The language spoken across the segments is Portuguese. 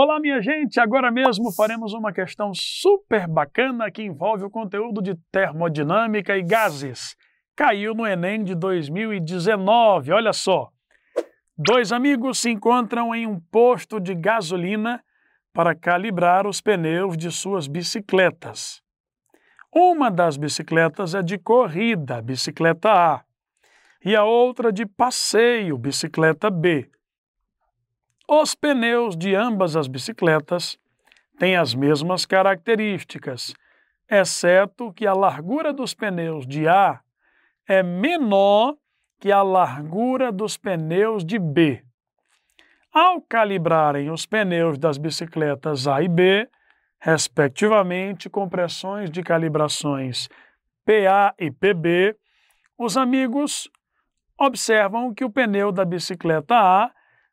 Olá, minha gente! Agora mesmo faremos uma questão super bacana que envolve o conteúdo de termodinâmica e gases. Caiu no Enem de 2019, olha só! Dois amigos se encontram em um posto de gasolina para calibrar os pneus de suas bicicletas. Uma das bicicletas é de corrida, bicicleta A, e a outra de passeio, bicicleta B. Os pneus de ambas as bicicletas têm as mesmas características, exceto que a largura dos pneus de A é menor que a largura dos pneus de B. Ao calibrarem os pneus das bicicletas A e B, respectivamente com pressões de calibrações PA e PB, os amigos observam que o pneu da bicicleta A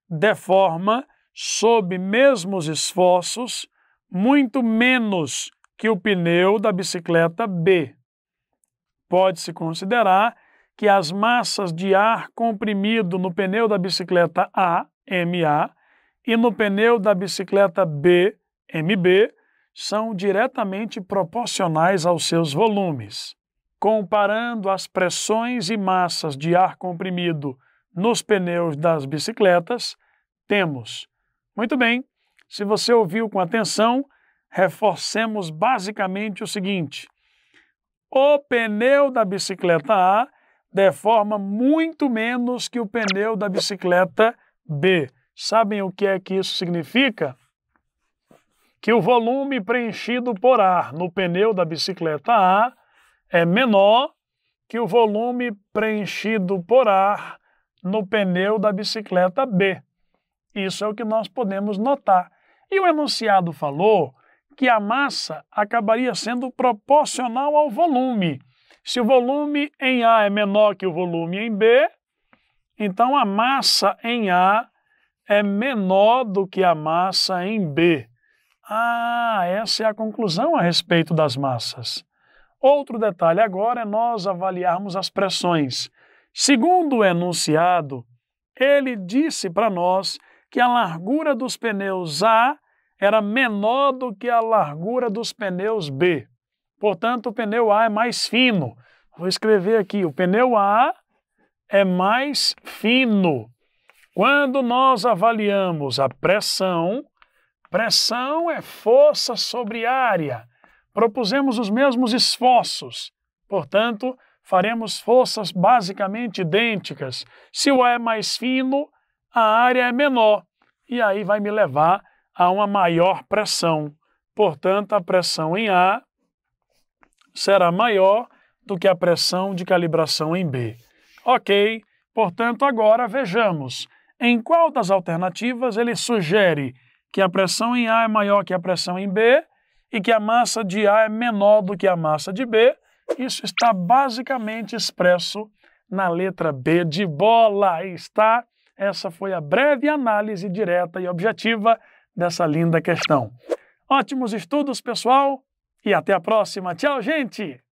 de forma, sob mesmos esforços, muito menos que o pneu da bicicleta B. Pode-se considerar que as massas de ar comprimido no pneu da bicicleta A, MA, e no pneu da bicicleta B, MB, são diretamente proporcionais aos seus volumes. Comparando as pressões e massas de ar comprimido nos pneus das bicicletas temos. Muito bem, se você ouviu com atenção, reforcemos basicamente o seguinte: o pneu da bicicleta A deforma muito menos que o pneu da bicicleta B. Sabem o que é que isso significa? Que o volume preenchido por ar no pneu da bicicleta A é menor que o volume preenchido por ar no pneu da bicicleta B. Isso é o que nós podemos notar. E o enunciado falou que a massa acabaria sendo proporcional ao volume. Se o volume em A é menor que o volume em B, então a massa em A é menor do que a massa em B. Ah, essa é a conclusão a respeito das massas. Outro detalhe agora é nós avaliarmos as pressões. Segundo o enunciado, ele disse para nós que a largura dos pneus A era menor do que a largura dos pneus B. Portanto, o pneu A é mais fino. Vou escrever aqui: o pneu A é mais fino. Quando nós avaliamos a pressão, pressão é força sobre área. Propusemos os mesmos esforços. Portanto, faremos forças basicamente idênticas. Se o é mais fino, a área é menor, e aí vai me levar a uma maior pressão. Portanto, a pressão em A será maior do que a pressão de calibração em B. Ok, portanto, agora vejamos em qual das alternativas ele sugere que a pressão em A é maior que a pressão em B e que a massa de A é menor do que a massa de B isso está basicamente expresso na letra B de bola. Aí está. Essa foi a breve análise direta e objetiva dessa linda questão. Ótimos estudos, pessoal, e até a próxima. Tchau, gente!